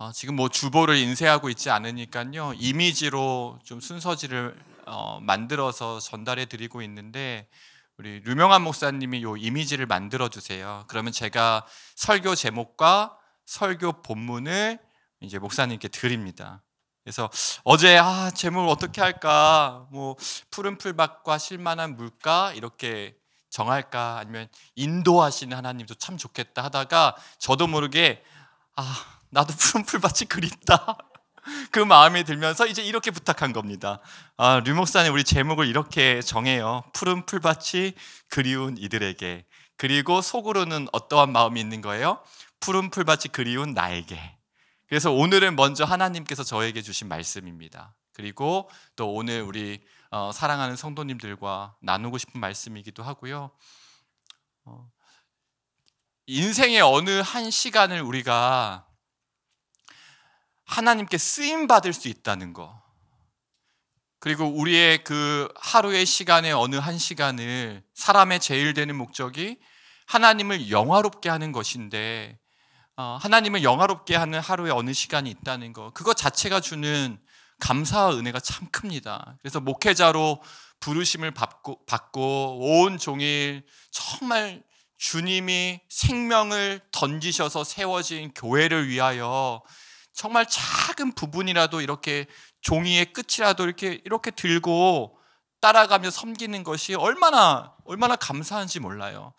어, 지금 뭐 주보를 인쇄하고 있지 않으니까요. 이미지로 좀 순서지를 어, 만들어서 전달해 드리고 있는데 우리 류명한 목사님이 요 이미지를 만들어 주세요. 그러면 제가 설교 제목과 설교 본문을 이제 목사님께 드립니다. 그래서 어제 아 제목을 어떻게 할까? 뭐 푸른 풀밭과 실만한 물가 이렇게 정할까? 아니면 인도하시는 하나님도 참 좋겠다 하다가 저도 모르게 아 나도 푸른 풀밭이 그립다. 그 마음이 들면서 이제 이렇게 부탁한 겁니다. 아, 류 목사님 우리 제목을 이렇게 정해요. 푸른 풀밭이 그리운 이들에게. 그리고 속으로는 어떠한 마음이 있는 거예요? 푸른 풀밭이 그리운 나에게. 그래서 오늘은 먼저 하나님께서 저에게 주신 말씀입니다. 그리고 또 오늘 우리 어, 사랑하는 성도님들과 나누고 싶은 말씀이기도 하고요. 어, 인생의 어느 한 시간을 우리가 하나님께 쓰임 받을 수 있다는 거. 그리고 우리의 그 하루의 시간의 어느 한 시간을 사람의 제일 되는 목적이 하나님을 영화롭게 하는 것인데 어, 하나님을 영화롭게 하는 하루의 어느 시간이 있다는 거그것 자체가 주는 감사와 은혜가 참 큽니다. 그래서 목회자로 부르심을 받고, 받고 온 종일 정말 주님이 생명을 던지셔서 세워진 교회를 위하여 정말 작은 부분이라도 이렇게 종이의 끝이라도 이렇게 이렇게 들고 따라가며 섬기는 것이 얼마나 얼마나 감사한지 몰라요.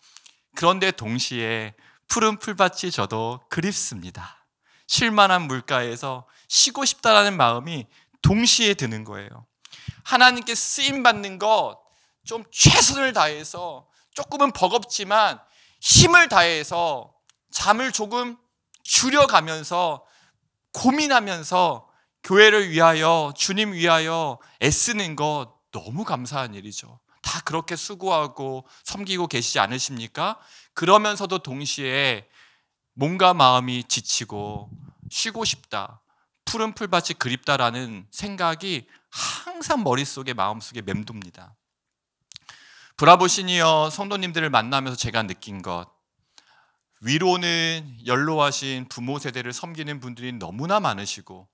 그런데 동시에 푸른 풀밭이 저도 그립습니다. 실만한 물가에서 쉬고 싶다라는 마음이 동시에 드는 거예요. 하나님께 쓰임 받는 것 좀 최선을 다해서 조금은 버겁지만 힘을 다해서 잠을 조금 줄여가면서 고민하면서 교회를 위하여 주님 위하여 애쓰는 것 너무 감사한 일이죠. 다 그렇게 수고하고 섬기고 계시지 않으십니까? 그러면서도 동시에 몸과 마음이 지치고 쉬고 싶다. 푸른 풀밭이 그립다라는 생각이 항상 머릿속에 마음속에 맴돕니다. 브라보 시니어 성도님들을 만나면서 제가 느낀 것 위로는 연로하신 부모 세대를 섬기는 분들이 너무나 많으시고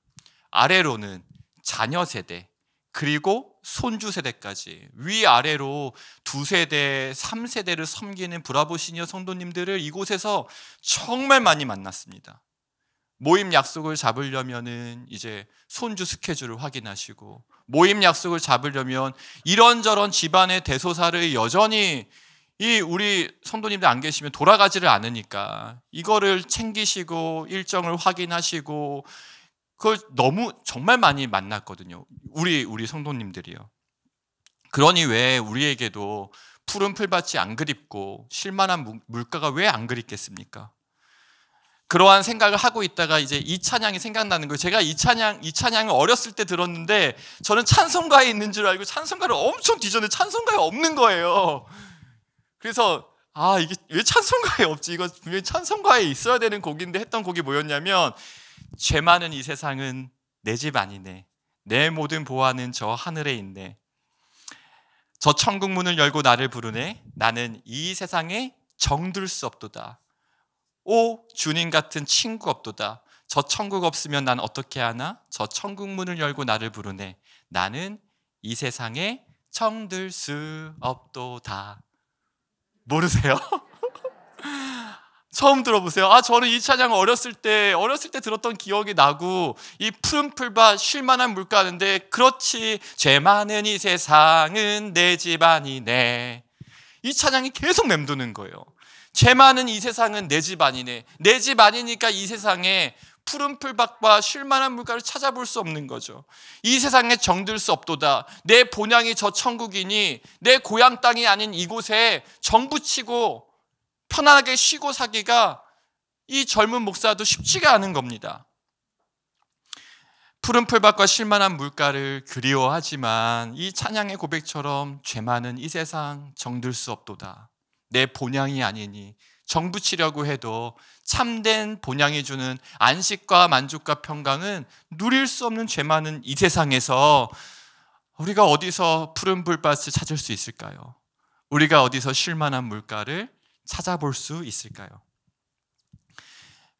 아래로는 자녀 세대 그리고 손주 세대까지 위아래로 두 세대, 삼 세대를 섬기는 브라보 시니어 성도님들을 이곳에서 정말 많이 만났습니다. 모임 약속을 잡으려면은 이제 손주 스케줄을 확인하시고 모임 약속을 잡으려면 이런저런 집안의 대소사를 여전히 이 우리 성도님들 안 계시면 돌아가지를 않으니까 이거를 챙기시고 일정을 확인하시고 그걸 너무 정말 많이 만났거든요. 우리 우리 성도님들이요. 그러니 왜 우리에게도 푸른 풀밭이 안 그립고 실만한 물가가 왜 안 그립겠습니까? 그러한 생각을 하고 있다가 이제 이 찬양이 생각나는 거예요. 제가 이 찬양 이 찬양을 어렸을 때 들었는데 저는 찬송가에 있는 줄 알고 찬송가를 엄청 뒤졌는데 찬송가에 없는 거예요. 그래서 아 이게 왜 찬송가에 없지? 이거 분명히 찬송가에 있어야 되는 곡인데 했던 곡이 뭐였냐면 죄 많은 이 세상은 내 집 아니네. 내 모든 보화는 저 하늘에 있네. 저 천국 문을 열고 나를 부르네. 나는 이 세상에 정들 수 없도다. 오 주님 같은 친구 없도다. 저 천국 없으면 난 어떻게 하나? 저 천국 문을 열고 나를 부르네. 나는 이 세상에 정들 수 없도다. 모르세요? 처음 들어보세요. 아, 저는 이 찬양 어렸을 때, 어렸을 때 들었던 기억이 나고, 이 푸른 풀밭 쉴만한 물가는데, 그렇지, 죄 많은 이 세상은 내 집안이네. 이 찬양이 계속 맴도는 거예요. 죄 많은 이 세상은 내 집안이네. 내 집안이니까 이 세상에 푸른 풀밭과 쉴만한 물가를 찾아볼 수 없는 거죠. 이 세상에 정들 수 없도다. 내 본향이 저 천국이니 내 고향 땅이 아닌 이곳에 정부치고 편안하게 쉬고 사기가 이 젊은 목사도 쉽지가 않은 겁니다. 푸른 풀밭과 실만한 물가를 그리워하지만 이 찬양의 고백처럼 죄 많은 이 세상 정들 수 없도다. 내 본향이 아니니 정부치려고 해도 참된 본향이 주는 안식과 만족과 평강은 누릴 수 없는 죄 많은 이 세상에서 우리가 어디서 푸른 불밭을 찾을 수 있을까요? 우리가 어디서 쉴만한 물가를 찾아볼 수 있을까요?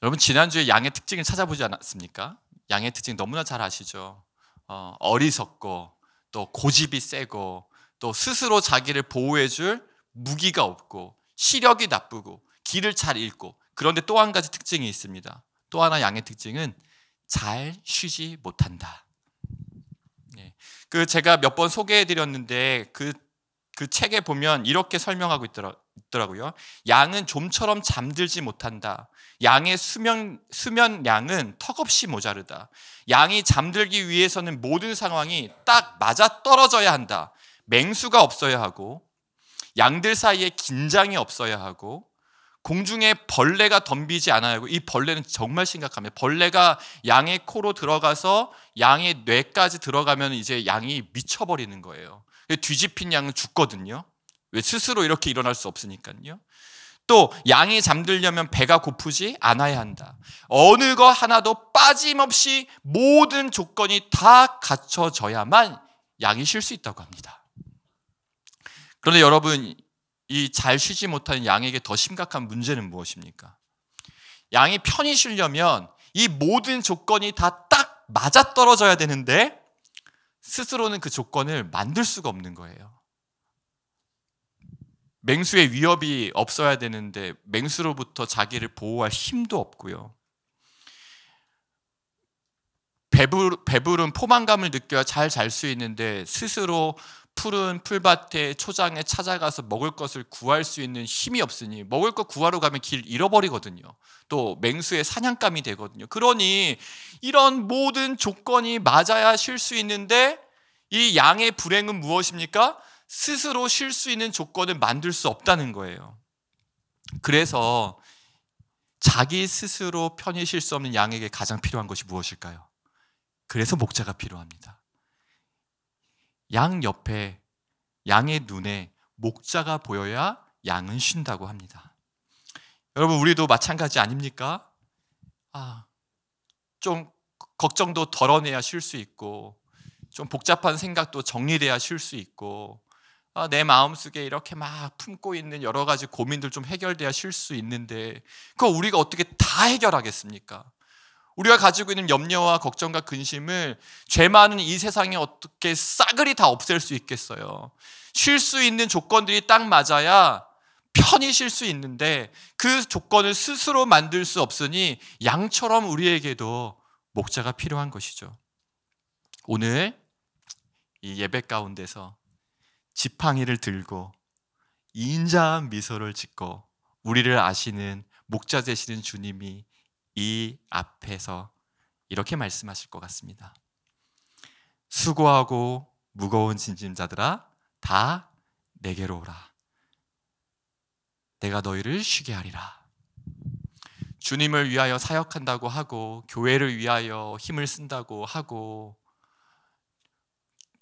여러분 지난주에 양의 특징을 찾아보지 않았습니까? 양의 특징 너무나 잘 아시죠? 어, 어리석고 또 고집이 세고 또 스스로 자기를 보호해줄 무기가 없고 시력이 나쁘고 길을 잘 읽고 그런데 또 한 가지 특징이 있습니다. 또 하나 양의 특징은 잘 쉬지 못한다. 예. 그 제가 몇 번 소개해드렸는데 그, 그 책에 보면 이렇게 설명하고 있더라, 있더라고요. 양은 좀처럼 잠들지 못한다. 양의 수면, 수면량은 턱없이 모자르다. 양이 잠들기 위해서는 모든 상황이 딱 맞아 떨어져야 한다. 맹수가 없어야 하고, 양들 사이에 긴장이 없어야 하고, 공중에 벌레가 덤비지 않아야 이 벌레는 정말 심각합니다. 벌레가 양의 코로 들어가서 양의 뇌까지 들어가면 이제 양이 미쳐버리는 거예요. 뒤집힌 양은 죽거든요. 왜 스스로 이렇게 일어날 수 없으니까요. 또 양이 잠들려면 배가 고프지 않아야 한다. 어느 거 하나도 빠짐없이 모든 조건이 다 갖춰져야만 양이 쉴 수 있다고 합니다. 그런데 여러분 이잘 쉬지 못하는 양에게 더 심각한 문제는 무엇입니까? 양이 편히 쉬려면 이 모든 조건이 다 딱 맞아 떨어져야 되는데 스스로는 그 조건을 만들 수가 없는 거예요. 맹수의 위협이 없어야 되는데 맹수로부터 자기를 보호할 힘도 없고요. 배부른 포만감을 느껴야 잘 잘 수 있는데 스스로 푸른 풀밭에 초장에 찾아가서 먹을 것을 구할 수 있는 힘이 없으니 먹을 것 구하러 가면 길 잃어버리거든요. 또 맹수의 사냥감이 되거든요. 그러니 이런 모든 조건이 맞아야 쉴 수 있는데 이 양의 불행은 무엇입니까? 스스로 쉴 수 있는 조건을 만들 수 없다는 거예요. 그래서 자기 스스로 편히 쉴 수 없는 양에게 가장 필요한 것이 무엇일까요? 그래서 목자가 필요합니다. 양 옆에 양의 눈에 목자가 보여야 양은 쉰다고 합니다. 여러분 우리도 마찬가지 아닙니까? 아, 좀 걱정도 덜어내야 쉴 수 있고 좀 복잡한 생각도 정리돼야 쉴 수 있고 아, 내 마음속에 이렇게 막 품고 있는 여러 가지 고민들 좀 해결돼야 쉴 수 있는데 그거 우리가 어떻게 다 해결하겠습니까? 우리가 가지고 있는 염려와 걱정과 근심을 죄 많은 이 세상에 어떻게 싸그리 다 없앨 수 있겠어요. 쉴 수 있는 조건들이 딱 맞아야 편히 쉴 수 있는데 그 조건을 스스로 만들 수 없으니 양처럼 우리에게도 목자가 필요한 것이죠. 오늘 이 예배 가운데서 지팡이를 들고 인자한 미소를 짓고 우리를 아시는 목자 되시는 주님이 이 앞에서 이렇게 말씀하실 것 같습니다. 수고하고 무거운 짐짐자들아 다 내게로 오라. 내가 너희를 쉬게 하리라. 주님을 위하여 사역한다고 하고 교회를 위하여 힘을 쓴다고 하고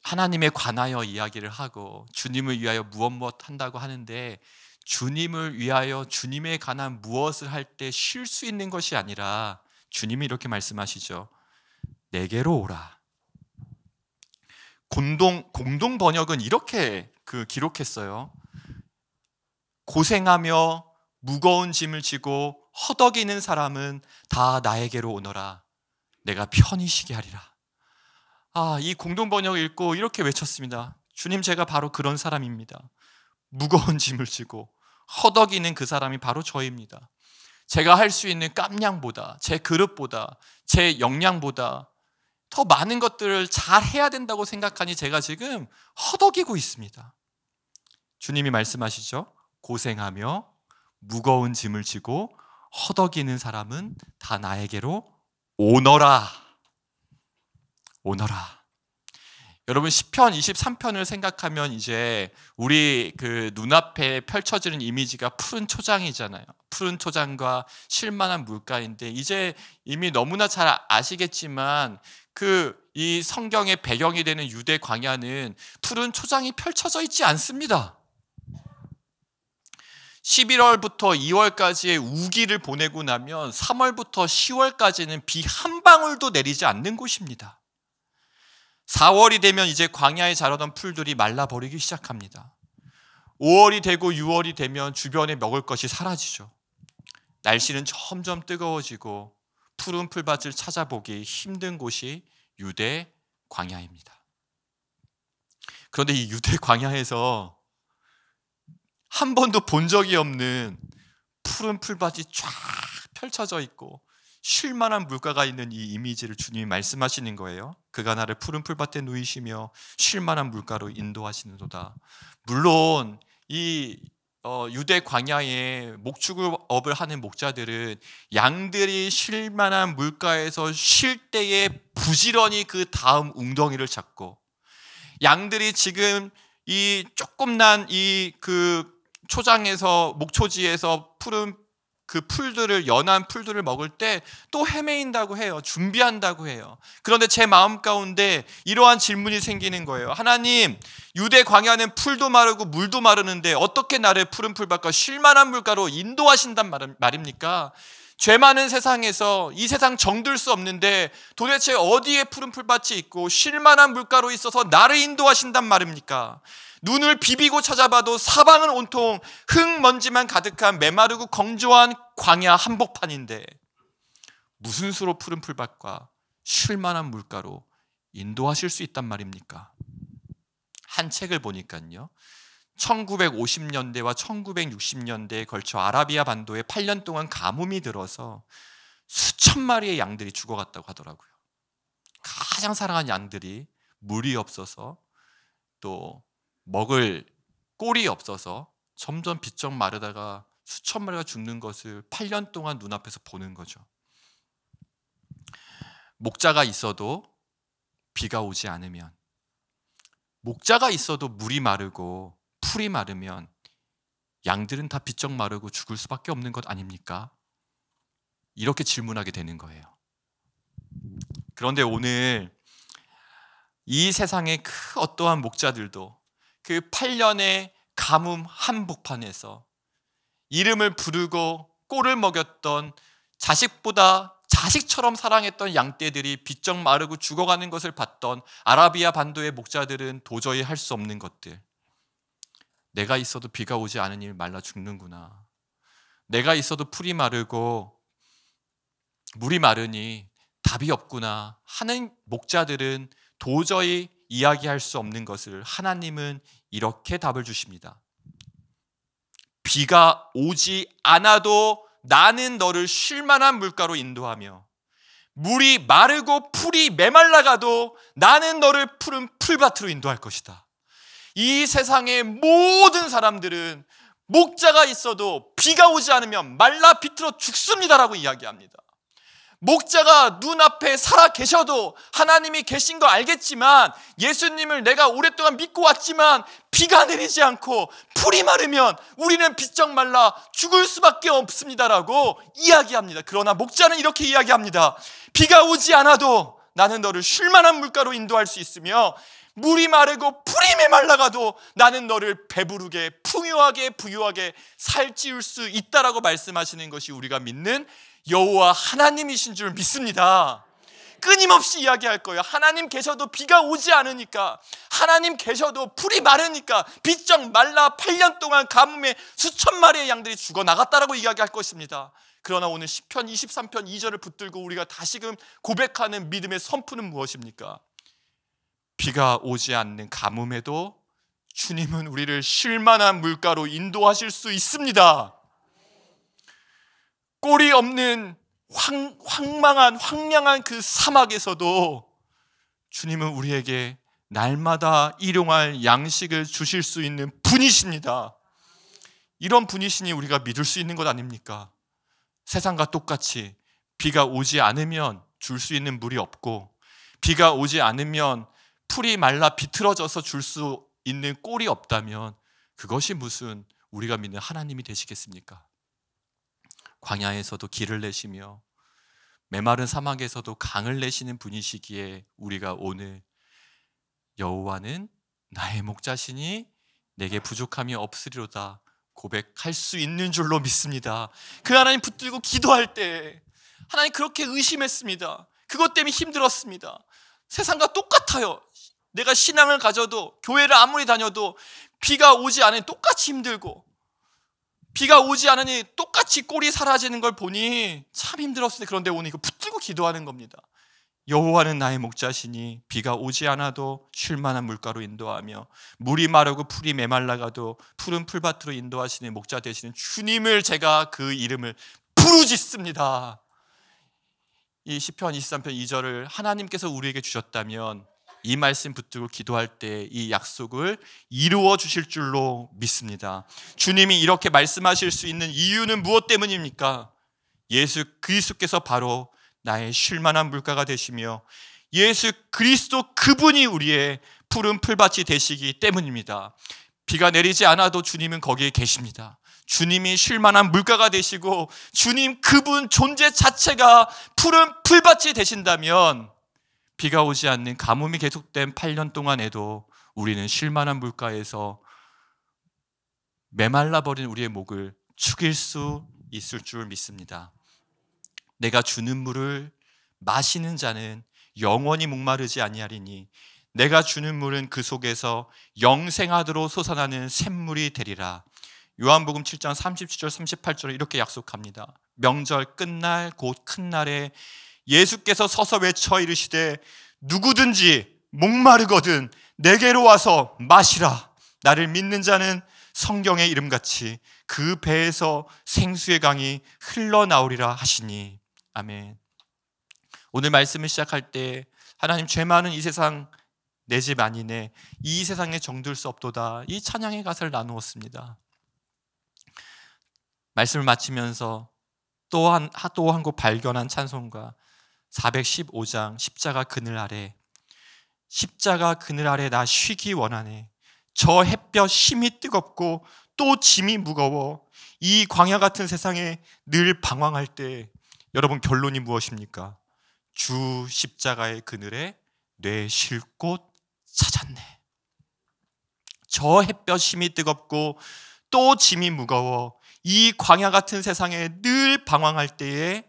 하나님에 관하여 이야기를 하고 주님을 위하여 무엇 무엇 한다고 하는데 주님을 위하여 주님에 관한 무엇을 할 때 쉴 수 있는 것이 아니라 주님이 이렇게 말씀하시죠. 내게로 오라. 공동 공동 번역은 이렇게 그 기록했어요. 고생하며 무거운 짐을 지고 허덕이는 사람은 다 나에게로 오너라. 내가 편히 쉬게 하리라. 아, 이 공동 번역을 읽고 이렇게 외쳤습니다. 주님 제가 바로 그런 사람입니다. 무거운 짐을 지고 허덕이는 그 사람이 바로 저입니다. 제가 할 수 있는 깜냥보다, 제 그릇보다, 제 역량보다 더 많은 것들을 잘 해야 된다고 생각하니 제가 지금 허덕이고 있습니다. 주님이 말씀하시죠. 고생하며 무거운 짐을 지고 허덕이는 사람은 다 나에게로 오너라. 오너라. 여러분 시편 23편을 생각하면 이제 우리 그 눈앞에 펼쳐지는 이미지가 푸른 초장이잖아요. 푸른 초장과 실만한 물가인데 이제 이미 너무나 잘 아시겠지만 그 이 성경의 배경이 되는 유대 광야는 푸른 초장이 펼쳐져 있지 않습니다. 11월부터 2월까지의 우기를 보내고 나면 3월부터 10월까지는 비 한 방울도 내리지 않는 곳입니다. 4월이 되면 이제 광야에 자라던 풀들이 말라버리기 시작합니다. 5월이 되고 6월이 되면 주변에 먹을 것이 사라지죠. 날씨는 점점 뜨거워지고 푸른 풀밭을 찾아보기 힘든 곳이 유대 광야입니다. 그런데 이 유대 광야에서 한 번도 본 적이 없는 푸른 풀밭이 쫙 펼쳐져 있고 쉴 만한 물가가 있는 이 이미지를 주님이 말씀하시는 거예요. 그가 나를 푸른 풀밭에 누이시며 쉴 만한 물가로 인도하시는도다. 물론 이 어, 유대 광야에 목축업을 하는 목자들은 양들이 쉴 만한 물가에서 쉴 때에 부지런히 그 다음 웅덩이를 찾고 양들이 지금 이 조금 난이 그 초장에서 목초지에서 푸른 그 풀들을 연한 풀들을 먹을 때 또 헤매인다고 해요. 준비한다고 해요. 그런데 제 마음 가운데 이러한 질문이 생기는 거예요. 하나님, 유대 광야는 풀도 마르고 물도 마르는데 어떻게 나를 푸른 풀밭과 쉴만한 물가로 인도하신단 말입니까? 죄 많은 세상에서 이 세상 정들 수 없는데 도대체 어디에 푸른 풀밭이 있고 쉴만한 물가로 있어서 나를 인도하신단 말입니까? 눈을 비비고 찾아봐도 사방은 온통 흙 먼지만 가득한 메마르고 건조한 광야 한복판인데 무슨 수로 푸른 풀밭과 쉴만한 물가로 인도하실 수 있단 말입니까? 한 책을 보니까요. 1950년대와 1960년대에 걸쳐 아라비아 반도에 8년 동안 가뭄이 들어서 수천 마리의 양들이 죽어갔다고 하더라고요. 가장 사랑한 양들이 물이 없어서 또 먹을 꼴이 없어서 점점 비쩍 마르다가 수천 마리가 죽는 것을 8년 동안 눈앞에서 보는 거죠. 목자가 있어도 비가 오지 않으면 목자가 있어도 물이 마르고 풀이 마르면 양들은 다 비쩍 마르고 죽을 수밖에 없는 것 아닙니까? 이렇게 질문하게 되는 거예요. 그런데 오늘 이 세상의 그 어떠한 목자들도 그 8년의 가뭄 한복판에서 이름을 부르고 꼴을 먹였던 자식보다 자식처럼 사랑했던 양떼들이 비쩍 마르고 죽어가는 것을 봤던 아라비아 반도의 목자들은 도저히 할 수 없는 것들. 내가 있어도 비가 오지 않은일 말라 죽는구나. 내가 있어도 풀이 마르고 물이 마르니 답이 없구나 하는 목자들은 도저히 이야기할 수 없는 것을 하나님은 이렇게 답을 주십니다. 비가 오지 않아도 나는 너를 쉴 만한 물가로 인도하며 물이 마르고 풀이 메말라가도 나는 너를 푸른 풀밭으로 인도할 것이다. 이 세상의 모든 사람들은 목자가 있어도 비가 오지 않으면 말라 비틀어 죽습니다라고 이야기합니다. 목자가 눈앞에 살아 계셔도 하나님이 계신 거 알겠지만 예수님을 내가 오랫동안 믿고 왔지만 비가 내리지 않고 풀이 마르면 우리는 비쩍 말라 죽을 수밖에 없습니다라고 이야기합니다. 그러나 목자는 이렇게 이야기합니다. 비가 오지 않아도 나는 너를 쉴만한 물가로 인도할 수 있으며 물이 마르고 풀임에 말라가도 나는 너를 배부르게 풍요하게 부유하게 살찌울 수 있다라고 말씀하시는 것이 우리가 믿는 여호와 하나님이신 줄 믿습니다. 끊임없이 이야기할 거예요. 하나님 계셔도 비가 오지 않으니까, 하나님 계셔도 풀이 마르니까, 빗정 말라 8년 동안 가뭄에 수천 마리의 양들이 죽어 나갔다라고 이야기할 것입니다. 그러나 오늘 10편 23편 2절을 붙들고 우리가 다시금 고백하는 믿음의 선포는 무엇입니까? 비가 오지 않는 가뭄에도 주님은 우리를 실만한 물가로 인도하실 수 있습니다. 꼴이 없는 황, 황망한 황량한 그 사막에서도 주님은 우리에게 날마다 일용할 양식을 주실 수 있는 분이십니다. 이런 분이시니 우리가 믿을 수 있는 것 아닙니까? 세상과 똑같이 비가 오지 않으면 줄 수 있는 물이 없고 비가 오지 않으면 풀이 말라 비틀어져서 줄 수 있는 꼴이 없다면 그것이 무슨 우리가 믿는 하나님이 되시겠습니까? 광야에서도 길을 내시며 메마른 사막에서도 강을 내시는 분이시기에 우리가 오늘 여호와는 나의 목자시니 내게 부족함이 없으리로다 고백할 수 있는 줄로 믿습니다. 그 하나님 붙들고 기도할 때 하나님 그렇게 의심했습니다. 그것 때문에 힘들었습니다. 세상과 똑같아요. 내가 신앙을 가져도 교회를 아무리 다녀도 비가 오지 않으니 똑같이 힘들고 비가 오지 않으니 똑같이 꼴이 사라지는 걸 보니 참 힘들었을 때 그런데 오늘 이거 붙들고 기도하는 겁니다. 여호와는 나의 목자시니 비가 오지 않아도 쉴만한 물가로 인도하며 물이 마르고 풀이 메말라가도 푸른 풀밭으로 인도하시는 목자 되시는 주님을 제가 그 이름을 부르짖습니다. 이 시편 23편 2절을 하나님께서 우리에게 주셨다면 이 말씀 붙들고 기도할 때 이 약속을 이루어 주실 줄로 믿습니다. 주님이 이렇게 말씀하실 수 있는 이유는 무엇 때문입니까? 예수 그리스도께서 바로 나의 쉴만한 물가가 되시며 예수 그리스도 그분이 우리의 푸른 풀밭이 되시기 때문입니다. 비가 내리지 않아도 주님은 거기에 계십니다. 주님이 쉴만한 물가가 되시고 주님 그분 존재 자체가 푸른 풀밭이 되신다면 비가 오지 않는 가뭄이 계속된 8년 동안에도 우리는 쉴만한 물가에서 메말라 버린 우리의 목을 축일 수 있을 줄 믿습니다. 내가 주는 물을 마시는 자는 영원히 목마르지 아니하리니 내가 주는 물은 그 속에서 영생하도록 솟아나는 샘물이 되리라. 요한복음 7장 37절 3 8절 이렇게 약속합니다. 명절 끝날 곧 큰 날에 예수께서 서서 외쳐 이르시되 누구든지 목마르거든 내게로 와서 마시라. 나를 믿는 자는 성경의 이름같이 그 배에서 생수의 강이 흘러나오리라 하시니. 아멘. 오늘 말씀을 시작할 때 하나님 죄 많은 이 세상 내 집 아니네 이 세상에 정들 수 없도다 이 찬양의 가사를 나누었습니다. 말씀을 마치면서 또한 또한곡 발견한 찬송가 415장 십자가 그늘 아래 십자가 그늘 아래 나 쉬기 원하네. 저 햇볕 심이 뜨겁고 또 짐이 무거워. 이 광야 같은 세상에 늘 방황할 때 여러분 결론이 무엇입니까? 주 십자가의 그늘에 내쉴곳 찾았네. 저 햇볕 심이 뜨겁고 또 짐이 무거워. 이 광야 같은 세상에 늘 방황할 때에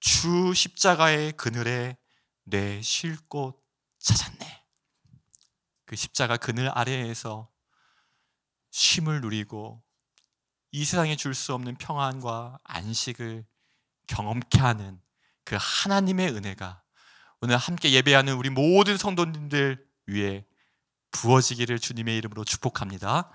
주 십자가의 그늘에 내 쉴 곳 찾았네. 그 십자가 그늘 아래에서 쉼을 누리고 이 세상에 줄 수 없는 평안과 안식을 경험케 하는 그 하나님의 은혜가 오늘 함께 예배하는 우리 모든 성도님들 위에 부어지기를 주님의 이름으로 축복합니다.